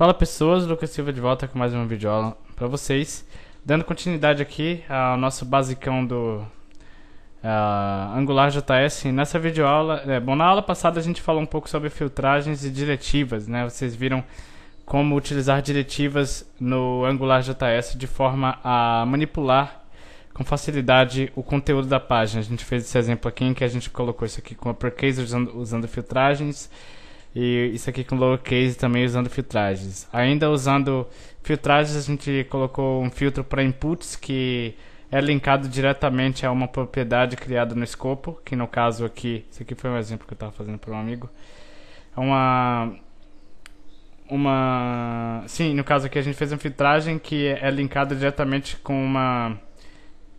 Fala pessoas, Lucas Silva de volta com mais uma videoaula para vocês. Dando continuidade aqui ao nosso basicão do uh, Angular JS. Nessa videoaula, é, bom, na aula passada a gente falou um pouco sobre filtragens e diretivas, né? Vocês viram como utilizar diretivas no Angular JS de forma a manipular com facilidade o conteúdo da página. A gente fez esse exemplo aqui em que a gente colocou isso aqui com uppercase usando, usando filtragens e isso aqui com lowercase também usando filtragens. Ainda usando filtragens, a gente colocou um filtro para inputs que é linkado diretamente a uma propriedade criada no escopo, que no caso aqui, isso aqui foi um exemplo que eu estava fazendo para um amigo. É uma uma sim, no caso aqui a gente fez uma filtragem que é linkada diretamente com uma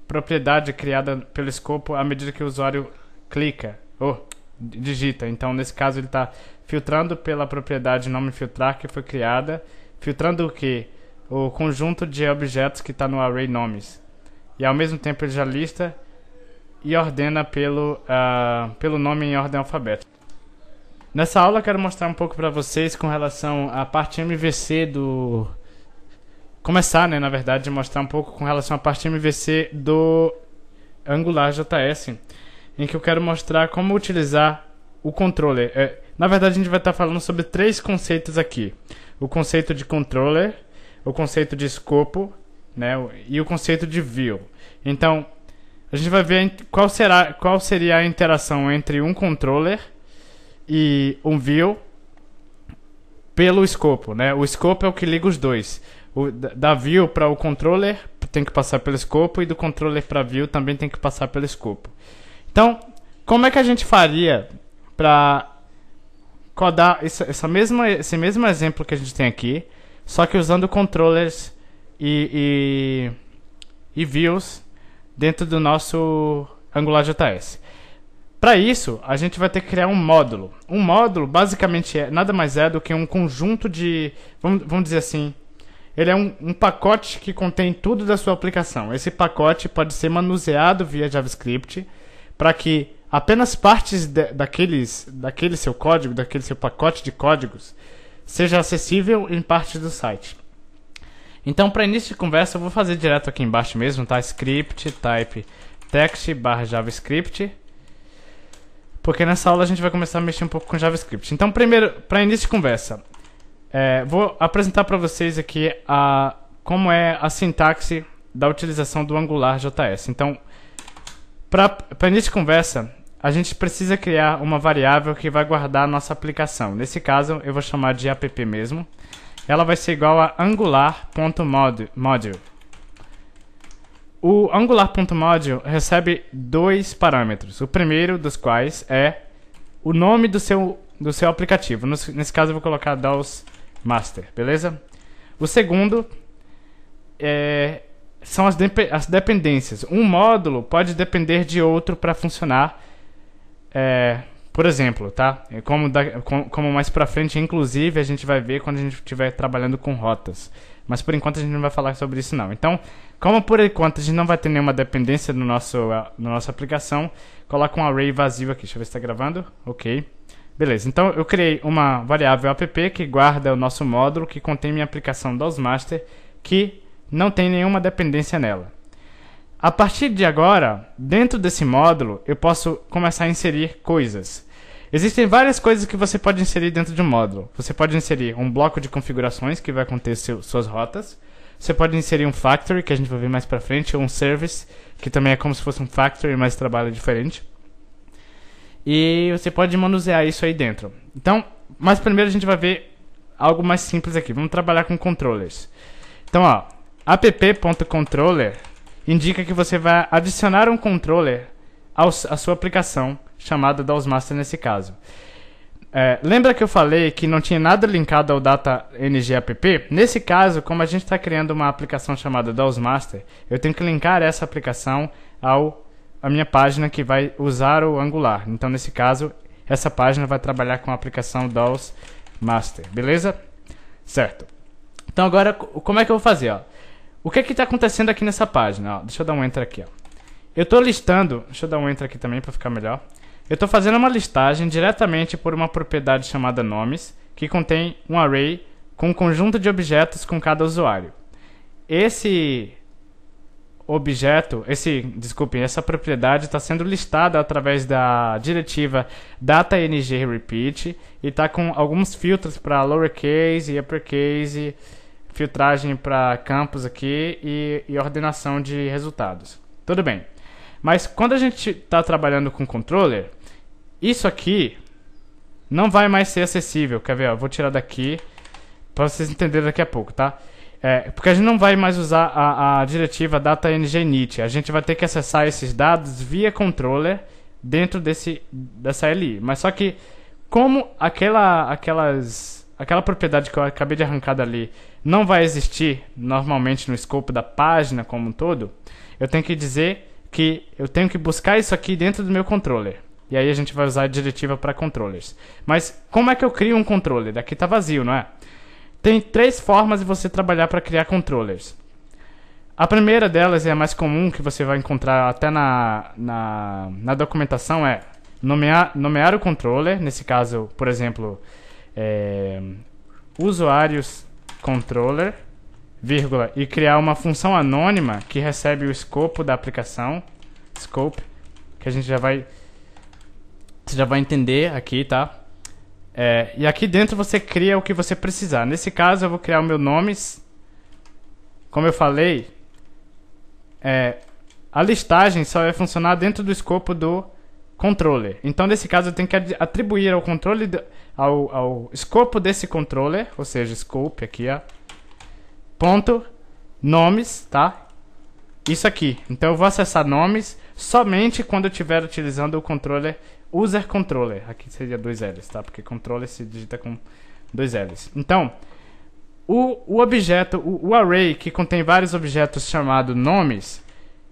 propriedade criada pelo escopo à medida que o usuário clica. Oh, digita. Então, nesse caso, ele está filtrando pela propriedade nome filtrar que foi criada, filtrando o que? O conjunto de objetos que está no array nomes. E ao mesmo tempo ele já lista e ordena pelo, uh, pelo nome em ordem alfabética. Nessa aula eu quero mostrar um pouco para vocês com relação à parte MVC do começar, né, na verdade, mostrar um pouco com relação à parte MVC do AngularJS em que eu quero mostrar como utilizar o controller. É, na verdade, a gente vai estar falando sobre três conceitos aqui: o conceito de controller, o conceito de escopo né, e o conceito de view. Então, a gente vai ver qual, será, qual seria a interação entre um controller e um view pelo escopo. Né? O escopo é o que liga os dois. O, da view para o controller tem que passar pelo escopo e do controller para view também tem que passar pelo escopo. Então, como é que a gente faria para codar essa, essa, mesma, esse mesmo exemplo que a gente tem aqui, só que usando controllers e, e, e views dentro do nosso AngularJS? Para isso, a gente vai ter que criar um módulo. Um módulo, basicamente, é, nada mais é do que um conjunto de. Vamos, vamos dizer assim. Ele é um, um, pacote que contém tudo da sua aplicação. Esse pacote pode ser manuseado via JavaScript para que apenas partes de, daqueles, daquele seu código, daquele seu pacote de códigos, seja acessível em partes do site. Então, para início de conversa, eu vou fazer direto aqui embaixo mesmo, tá? Script, type, text, barra JavaScript. Porque nessa aula a gente vai começar a mexer um pouco com JavaScript. Então, primeiro, para início de conversa, é, vou apresentar para vocês aqui a, como é a sintaxe da utilização do AngularJS. Então, para início de conversa, a gente precisa criar uma variável que vai guardar a nossa aplicação. Nesse caso, eu vou chamar de app mesmo. Ela vai ser igual a angular.module. O angular.module recebe dois parâmetros. O primeiro dos quais é o nome do seu, do seu aplicativo. Nesse caso, eu vou colocar DOS Master, beleza? O segundo é são as, as dependências. Um módulo pode depender de outro para funcionar. É, por exemplo, tá? É como, da, como mais pra frente, inclusive, a gente vai ver quando a gente estiver trabalhando com rotas. Mas por enquanto a gente não vai falar sobre isso não. Então, como por enquanto a gente não vai ter nenhuma dependência no nosso, na nossa aplicação, coloca um array vazio aqui. Deixa eu ver se está gravando. Ok. Beleza, então eu criei uma variável app que guarda o nosso módulo que contém minha aplicação DOSMaster, que não tem nenhuma dependência nela. A partir de agora, dentro desse módulo, eu posso começar a inserir coisas. Existem várias coisas que você pode inserir dentro de um módulo. Você pode inserir um bloco de configurações que vai conter seu, suas rotas. Você pode inserir um factory, que a gente vai ver mais pra frente, ou um service, que também é como se fosse um factory, mas trabalha diferente. E você pode manusear isso aí dentro. Então, mas primeiro a gente vai ver algo mais simples aqui. Vamos trabalhar com controllers. Então, ó, app.controller indica que você vai adicionar um controller à sua aplicação, chamada Master nesse caso. É, lembra que eu falei que não tinha nada linkado ao Data NG App? Nesse caso, como a gente está criando uma aplicação chamada Master, eu tenho que linkar essa aplicação ao a minha página que vai usar o Angular. Então, nesse caso, essa página vai trabalhar com a aplicação Master, beleza? Certo. Então, agora, como é que eu vou fazer? Ó? O que é que está acontecendo aqui nessa página? Ó, deixa eu dar um enter aqui. Ó. Eu estou listando, deixa eu dar um enter aqui também para ficar melhor. Eu estou fazendo uma listagem diretamente por uma propriedade chamada nomes, que contém um array com um conjunto de objetos com cada usuário. Esse objeto, esse, desculpem, essa propriedade está sendo listada através da diretiva data_ng_repeat e está com alguns filtros para lowercase e uppercase filtragem para campos aqui e, e, ordenação de resultados. Tudo bem. Mas quando a gente está trabalhando com controller, isso aqui não vai mais ser acessível. Quer ver? Ó, vou tirar daqui para vocês entenderem daqui a pouco, tá? É, porque a gente não vai mais usar a, a diretiva data.ng.init. A gente vai ter que acessar esses dados via controller dentro desse, dessa LI. Mas só que como aquela, aquelas aquela propriedade que eu acabei de arrancar dali não vai existir normalmente no escopo da página como um todo, eu tenho que dizer que eu tenho que buscar isso aqui dentro do meu controller. E aí a gente vai usar a diretiva para controllers. Mas como é que eu crio um controller? Daqui está vazio, não é? Tem três formas de você trabalhar para criar controllers. A primeira delas é a mais comum que você vai encontrar até na, na, na documentação é nomear, nomear o controller. Nesse caso, por exemplo, é, usuários controller, vírgula, e criar uma função anônima que recebe o escopo da aplicação, scope, que a gente já vai você já vai entender aqui, tá? É, e aqui dentro você cria o que você precisar. Nesse caso eu vou criar o meu nome, como eu falei, é, a listagem só vai funcionar dentro do escopo do controller. Então nesse caso eu tenho que atribuir ao controle do, ao, ao escopo desse controller, ou seja, scope aqui, ó, ponto, nomes, tá? Isso aqui. Então eu vou acessar nomes somente quando eu estiver utilizando o controller user controller. Aqui seria dois L's, tá? Porque controller se digita com dois L's. Então, o, o objeto, o, o array que contém vários objetos chamado nomes,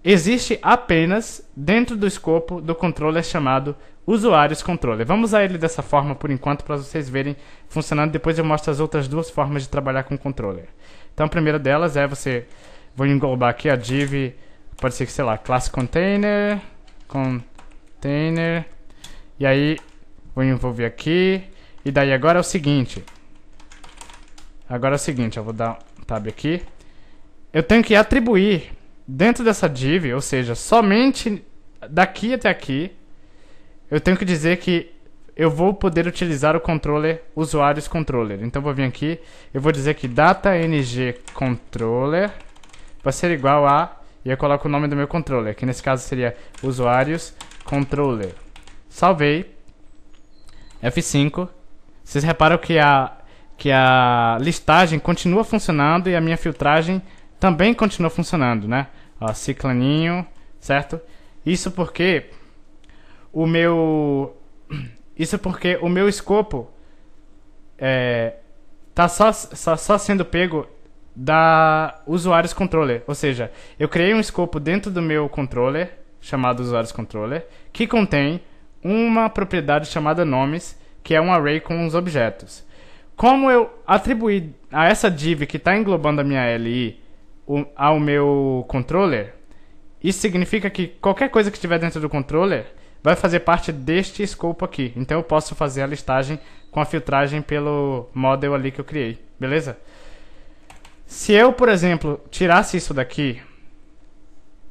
existe apenas dentro do escopo do controller chamado usuários controller. Vamos usar ele dessa forma por enquanto para vocês verem funcionando. Depois eu mostro as outras duas formas de trabalhar com controller. Então a primeira delas é você... Vou englobar aqui a div, pode ser que, sei lá, class container, container, e aí vou envolver aqui, e daí agora é o seguinte, agora é o seguinte, eu vou dar um tab aqui, eu tenho que atribuir dentro dessa div, ou seja, somente daqui até aqui, eu tenho que dizer que eu vou poder utilizar o controller usuários controller. Então vou vir aqui, eu vou dizer que data ng controller vai ser igual a e eu coloco o nome do meu controller, que nesse caso seria usuários controller. Salvei. F5. Vocês reparam que a que a listagem continua funcionando e a minha filtragem também continua funcionando, né? Ó, ciclaninho, certo? Isso porque o meu. Isso porque o meu escopo é, tá só, só, só sendo pego da usuários controller. Ou seja, eu criei um escopo dentro do meu controller, chamado usuários controller, que contém uma propriedade chamada nomes, que é um array com os objetos. Como eu atribuí a essa div que está englobando a minha LI o, ao meu controller, isso significa que qualquer coisa que estiver dentro do controller vai fazer parte deste escopo aqui. Então eu posso fazer a listagem com a filtragem pelo model ali que eu criei, beleza? Se eu, por exemplo, tirasse isso daqui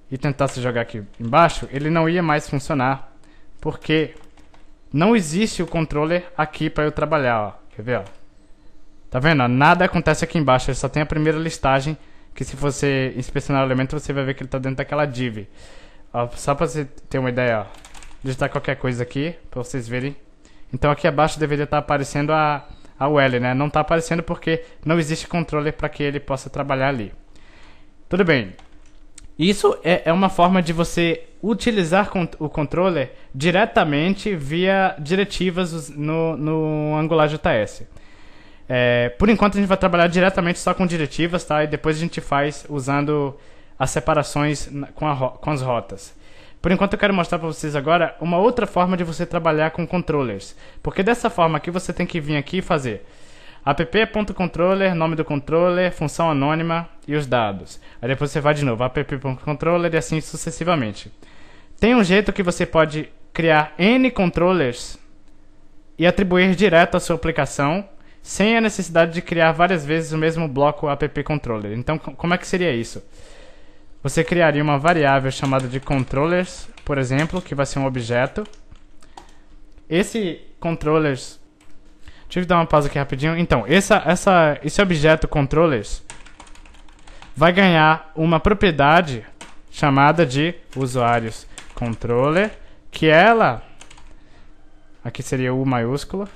e tentasse jogar aqui embaixo, ele não ia mais funcionar, porque não existe o controller aqui para eu trabalhar, ó. Quer ver, ó? Tá vendo? Nada acontece aqui embaixo, só tem a primeira listagem, que se você inspecionar o elemento, você vai ver que ele está dentro daquela div. Ó, só para você ter uma ideia, ó digitar qualquer coisa aqui, para vocês verem. Então aqui abaixo deveria estar tá aparecendo a, a UL, né? Não está aparecendo porque não existe controle para que ele possa trabalhar ali. Tudo bem. Isso é, é uma forma de você utilizar o controller diretamente via diretivas no, no Angular JS. É, por enquanto a gente vai trabalhar diretamente só com diretivas, tá? E depois a gente faz usando as separações com, a, com as rotas. Por enquanto eu quero mostrar para vocês agora uma outra forma de você trabalhar com controllers. Porque dessa forma aqui você tem que vir aqui e fazer app.controller, nome do controller, função anônima e os dados. Aí depois você vai de novo, app.controller e assim sucessivamente. Tem um jeito que você pode criar N controllers e atribuir direto à sua aplicação sem a necessidade de criar várias vezes o mesmo bloco app controller. Então, como é que seria isso? Você criaria uma variável chamada de controllers, por exemplo, que vai ser um objeto. Esse controllers... Deixa eu dar uma pausa aqui rapidinho. Então, essa, essa, esse objeto controllers vai ganhar uma propriedade chamada de usuários controller, que ela... Aqui seria U maiúsculo.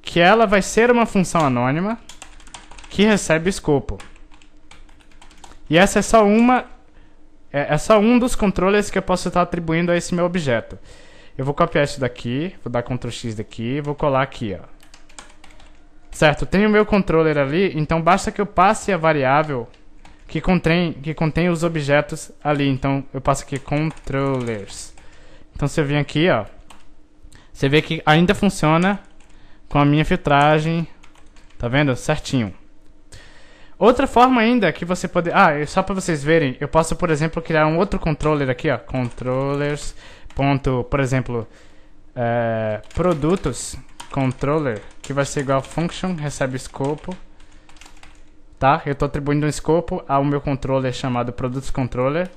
Que ela vai ser uma função anônima que recebe escopo. E essa é só uma. É, é, só um dos controles que eu posso estar atribuindo a esse meu objeto. Eu vou copiar isso daqui, vou dar Ctrl X daqui, vou colar aqui, ó. Certo, tem o meu controller ali, então basta que eu passe a variável que contém, que contém os objetos ali. Então eu passo aqui controllers. Então você vem aqui, ó, você vê que ainda funciona com a minha filtragem, tá vendo? Certinho. Outra forma ainda que você pode... Ah, só para vocês verem, eu posso, por exemplo, criar um outro controller aqui, ó. Controllers, ponto, por exemplo, é, produtos, controller, que vai ser igual a function, recebe escopo. Tá? Eu estou atribuindo um escopo ao meu controller chamado produtos controller,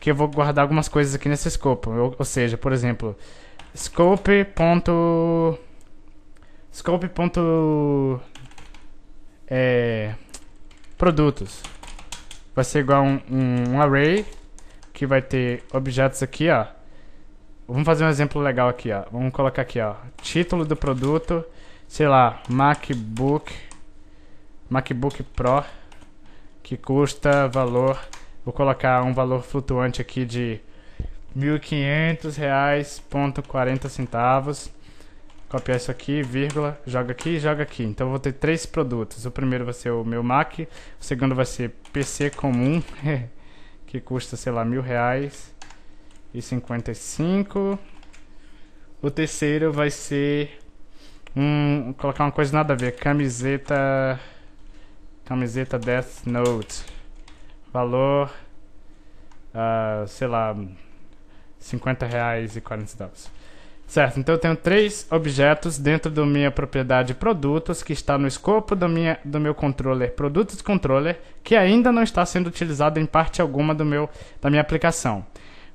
que eu vou guardar algumas coisas aqui nesse escopo. Ou, ou seja, por exemplo, scope ponto... Scope ponto... É produtos. Vai ser igual um, um, um array que vai ter objetos aqui, ó. Vamos fazer um exemplo legal aqui, ó. Vamos colocar aqui, ó. Título do produto, sei lá, MacBook, MacBook Pro, que custa valor, vou colocar um valor flutuante aqui de R$ 1.500,40 copiar isso aqui, vírgula, joga aqui joga aqui. Então eu vou ter três produtos. O primeiro vai ser o meu Mac, o segundo vai ser PC comum, que custa, sei lá, mil reais e 55. O terceiro vai ser um, colocar uma coisa nada a ver, camiseta camiseta Death Note. Valor, uh, sei lá, 50 reais e 40 dólares Certo, então eu tenho três objetos dentro da minha propriedade produtos, que está no escopo do, minha, do meu controller produtos controller, que ainda não está sendo utilizado em parte alguma do meu, da minha aplicação.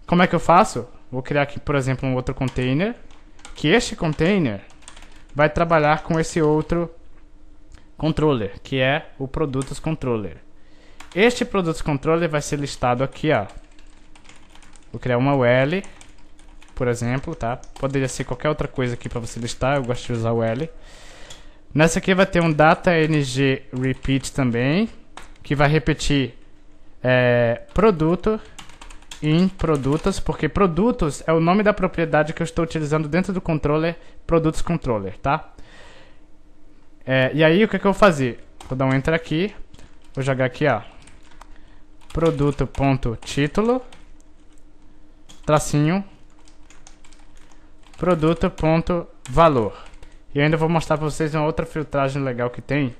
Como é que eu faço? Vou criar aqui, por exemplo, um outro container, que este container vai trabalhar com esse outro controller, que é o produtos controller. Este produtos controller vai ser listado aqui, ó. Vou criar uma UL por exemplo, tá? Poderia ser qualquer outra coisa aqui para você listar, eu gosto de usar o L. Nessa aqui vai ter um data ng repeat também, que vai repetir é, produto em produtos, porque produtos é o nome da propriedade que eu estou utilizando dentro do controller produtos controller, tá? É, e aí o que, é que eu vou fazer? Vou dar um enter aqui, vou jogar aqui, ó, produto.título, tracinho, produto.valor. E eu ainda vou mostrar para vocês uma outra filtragem legal que tem,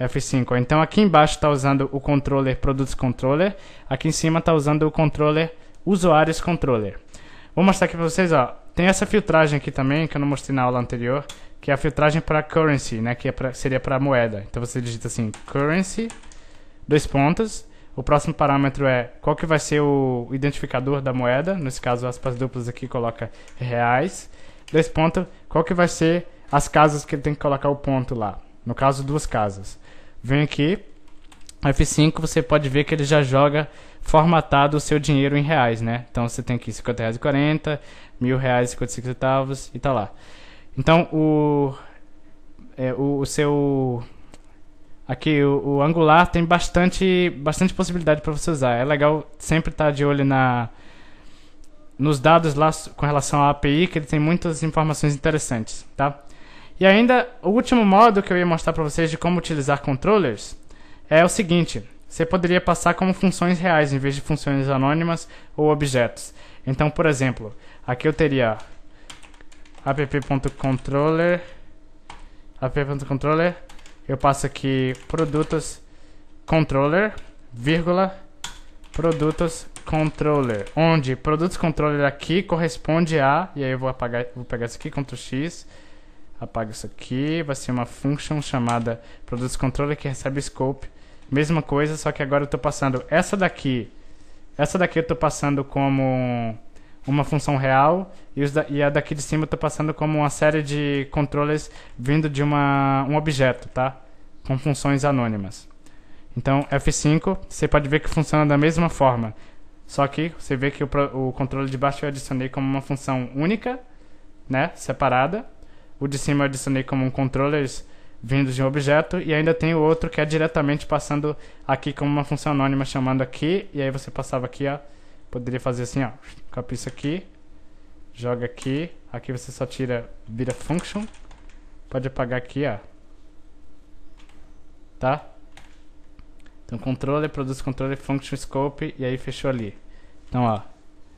F5. Então aqui embaixo está usando o controller produtos controller, aqui em cima está usando o controller usuários controller. Vou mostrar aqui para vocês, ó. Tem essa filtragem aqui também, que eu não mostrei na aula anterior, que é a filtragem para currency, né, que é pra, seria para moeda. Então você digita assim, currency, dois pontos, o próximo parâmetro é qual que vai ser o identificador da moeda, nesse caso aspas duplas aqui coloca reais, dois pontos, qual que vai ser as casas que ele tem que colocar o ponto lá. No caso, duas casas. Vem aqui, F5, você pode ver que ele já joga formatado o seu dinheiro em reais, né? Então você tem aqui 50 reais e 40, mil reais e 55 centavos e tá lá. Então o, é, o, o, seu aqui o, o, angular tem bastante bastante possibilidade para você usar. É legal sempre estar tá de olho na nos dados lá com relação à API, que ele tem muitas informações interessantes, tá? E ainda, o último modo que eu ia mostrar para vocês de como utilizar controllers é o seguinte, você poderia passar como funções reais em vez de funções anônimas ou objetos. Então, por exemplo, aqui eu teria app.controller app.controller eu passo aqui produtos controller, vírgula, produtos Controller, onde Produtos Controller aqui corresponde a, e aí eu vou apagar, vou pegar isso aqui, Ctrl X, apago isso aqui, vai ser uma function chamada Produtos Controller que recebe scope, mesma coisa, só que agora eu estou passando essa daqui, essa daqui eu estou passando como uma função real e, da, e a daqui de cima eu estou passando como uma série de controllers vindo de uma, um objeto, tá? Com funções anônimas. Então, F5, você pode ver que funciona da mesma forma. Só que você vê que o, o controle de baixo eu adicionei como uma função única, né, separada. O de cima eu adicionei como um controller vindo de um objeto e ainda tem o outro que é diretamente passando aqui como uma função anônima chamando aqui e aí você passava aqui, ó, poderia fazer assim, ó, copia isso aqui, joga aqui, aqui você só tira, vira function, pode apagar aqui, ó, tá? Então controller, produz controller, function scope e aí fechou ali. Então ó,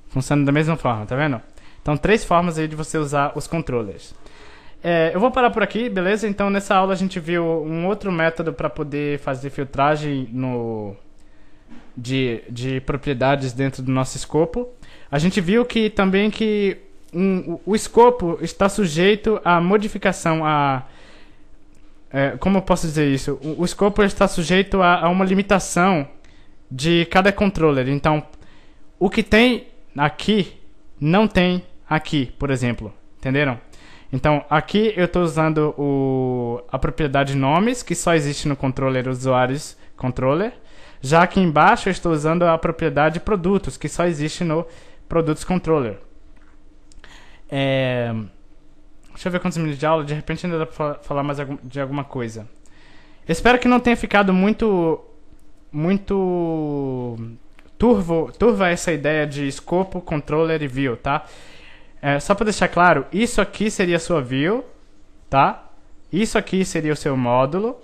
funciona da mesma forma, tá vendo? Então três formas aí de você usar os controllers. É, eu vou parar por aqui, beleza? Então nessa aula a gente viu um outro método para poder fazer filtragem no de, de propriedades dentro do nosso escopo. A gente viu que também que um, o, escopo está sujeito à modificação, a é, como eu posso dizer isso? O, o escopo está sujeito a, a, uma limitação de cada controller. Então, o que tem aqui não tem aqui, por exemplo. Entenderam? Então, aqui eu estou usando o, a propriedade nomes, que só existe no controller usuários controller. Já aqui embaixo eu estou usando a propriedade produtos, que só existe no produtos controller. É... Deixa eu ver quantos minutos de aula, de repente ainda dá pra falar mais de alguma coisa. Espero que não tenha ficado muito. Muito. Turvo, turva essa ideia de escopo, controller e view, tá? É, só para deixar claro, isso aqui seria sua view, tá? Isso aqui seria o seu módulo,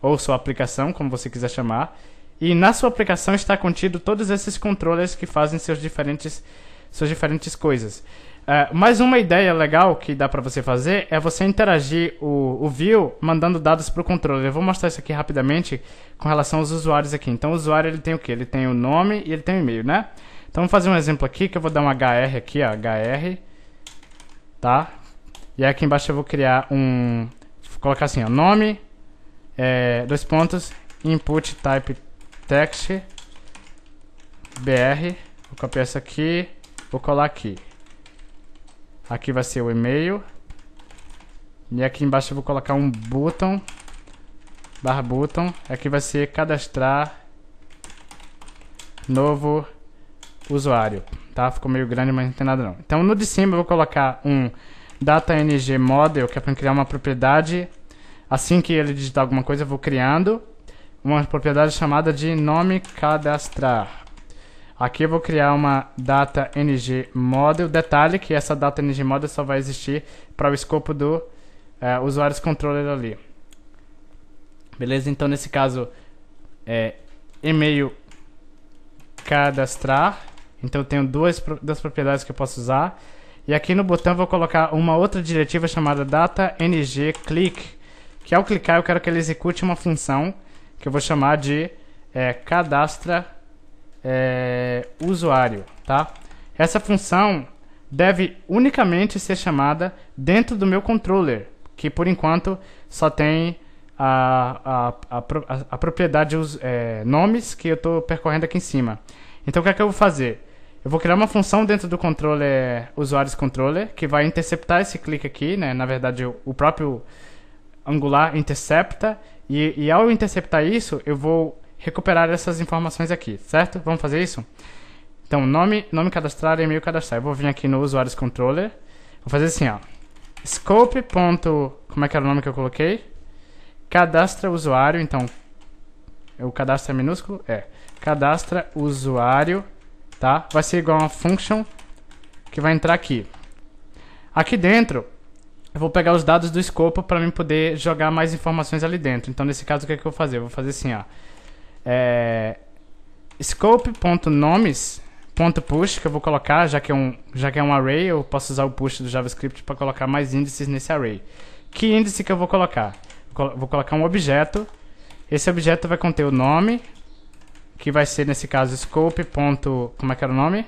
ou sua aplicação, como você quiser chamar. E na sua aplicação está contido todos esses controllers que fazem seus diferentes, suas diferentes coisas. É, mais uma ideia legal que dá para você fazer é você interagir o, o view mandando dados para o controle. Eu vou mostrar isso aqui rapidamente com relação aos usuários aqui. Então o usuário ele tem o que? Ele tem o nome e ele tem o e-mail, né? Então vamos fazer um exemplo aqui que eu vou dar um HR aqui, ó, HR, tá? E aqui embaixo eu vou criar um, vou colocar assim, ó, nome, é, dois pontos, input type text, br, vou copiar isso aqui, vou colar aqui. Aqui vai ser o e-mail. E aqui embaixo eu vou colocar um button. Barra button. Aqui vai ser cadastrar novo usuário. Tá? Ficou meio grande, mas não tem nada não. Então no de cima eu vou colocar um data ng model, que é para criar uma propriedade. Assim que ele digitar alguma coisa, eu vou criando uma propriedade chamada de nome cadastrar. Aqui eu vou criar uma data ng model. Detalhe que essa data ng model só vai existir para o escopo do é, usuários controller ali. Beleza? Então nesse caso é e-mail cadastrar. Então eu tenho duas, duas propriedades que eu posso usar. E aqui no botão vou colocar uma outra diretiva chamada data ng click, que ao clicar eu quero que ele execute uma função que eu vou chamar de é, cadastra é, usuário, tá? Essa função deve unicamente ser chamada dentro do meu controller, que por enquanto só tem a, a, a, a propriedade os, é, nomes que eu estou percorrendo aqui em cima. Então o que é que eu vou fazer? Eu vou criar uma função dentro do controller usuários controller que vai interceptar esse clique aqui, né? Na verdade o, o próprio Angular intercepta e, e ao interceptar isso eu vou recuperar essas informações aqui, certo? Vamos fazer isso? Então, nome, nome cadastrado, e-mail cadastrado. Eu vou vir aqui no usuários controller. Vou fazer assim, ó. Scope. Ponto, como é que era o nome que eu coloquei? Cadastra usuário. Então, o cadastro é minúsculo? É. Cadastra usuário, tá? Vai ser igual a uma function que vai entrar aqui. Aqui dentro, eu vou pegar os dados do escopo para mim poder jogar mais informações ali dentro. Então, nesse caso, o que, é que eu vou fazer? Eu vou fazer assim, ó. É, scope.nomes.push, que eu vou colocar, já que é um, já que é um array, eu posso usar o push do JavaScript para colocar mais índices nesse array. Que índice que eu vou colocar? Vou colocar um objeto. Esse objeto vai conter o nome, que vai ser nesse caso scope. como é que era o nome?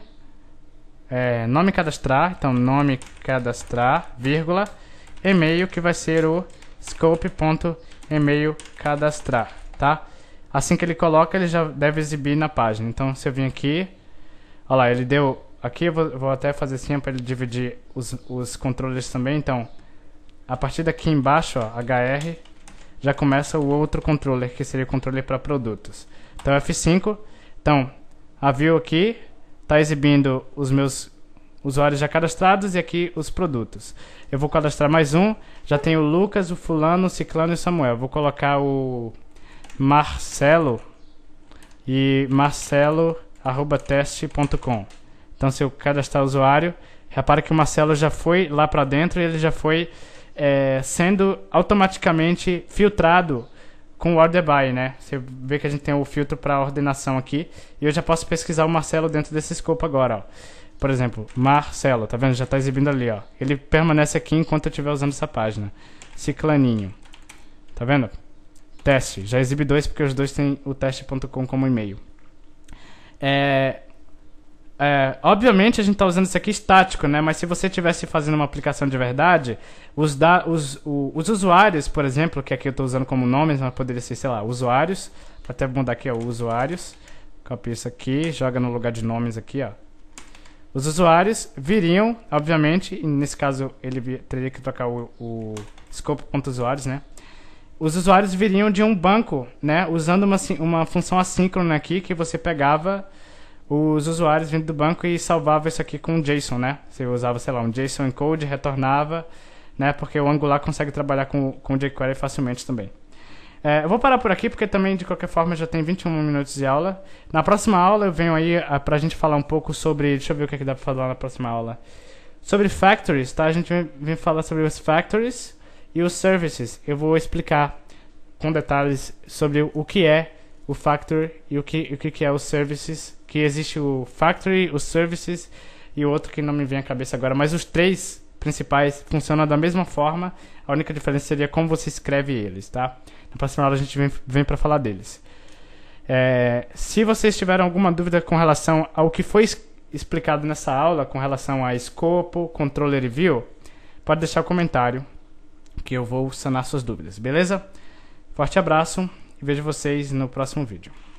É, nome cadastrar, então nome cadastrar, vírgula, e-mail que vai ser o scope.email cadastrar, tá? Assim que ele coloca, ele já deve exibir na página. Então, se eu vim aqui, olha lá, ele deu. Aqui eu vou, vou até fazer assim para ele dividir os, os controles também. Então, a partir daqui embaixo, ó, HR, já começa o outro controller, que seria o controle para produtos. Então, F5. Então, a view aqui está exibindo os meus usuários já cadastrados e aqui os produtos. Eu vou cadastrar mais um. Já tenho o Lucas, o Fulano, o Ciclano e o Samuel. Vou colocar o Marcelo e marcelo@teste.com. Então, se eu cadastrar o usuário, repara que o Marcelo já foi lá para dentro e ele já foi é, sendo automaticamente filtrado com o order by, né? Você vê que a gente tem o filtro para ordenação aqui e eu já posso pesquisar o Marcelo dentro desse escopo agora, ó. Por exemplo, Marcelo, tá vendo? Já está exibindo ali, ó. Ele permanece aqui enquanto eu estiver usando essa página. Ciclaninho. Tá vendo? Teste. Já exibe dois porque os dois têm o teste.com como e-mail. É, é, obviamente a gente está usando isso aqui estático, né? Mas se você estivesse fazendo uma aplicação de verdade, os, da, os, o, os usuários, por exemplo, que aqui eu estou usando como nomes, mas poderia ser, sei lá, usuários. Vou até mudar aqui, ó, usuários. Copia isso aqui, joga no lugar de nomes aqui, ó. Os usuários viriam, obviamente, nesse caso ele teria que trocar o, o scope.usuários, né? os usuários viriam de um banco, né? Usando uma, uma função assíncrona aqui que você pegava os usuários vindo do banco e salvava isso aqui com um JSON, né? Você usava, sei lá, um JSON encode, retornava, né? Porque o Angular consegue trabalhar com, com jQuery facilmente também. É, eu vou parar por aqui porque também, de qualquer forma, já tem 21 minutos de aula. Na próxima aula eu venho aí a, ah, pra gente falar um pouco sobre... Deixa eu ver o que, é que dá pra falar na próxima aula. Sobre factories, tá? A gente vem, vem falar sobre os factories e os services, eu vou explicar com detalhes sobre o que é o factory e o que, o que é os services. Que existe o factory, os services e outro que não me vem à cabeça agora. Mas os três principais funcionam da mesma forma. A única diferença seria como você escreve eles, tá? Na próxima aula a gente vem, vem para falar deles. É, se vocês tiverem alguma dúvida com relação ao que foi explicado nessa aula, com relação a escopo, controller e view, pode deixar o um comentário que eu vou sanar suas dúvidas, beleza? Forte abraço e vejo vocês no próximo vídeo.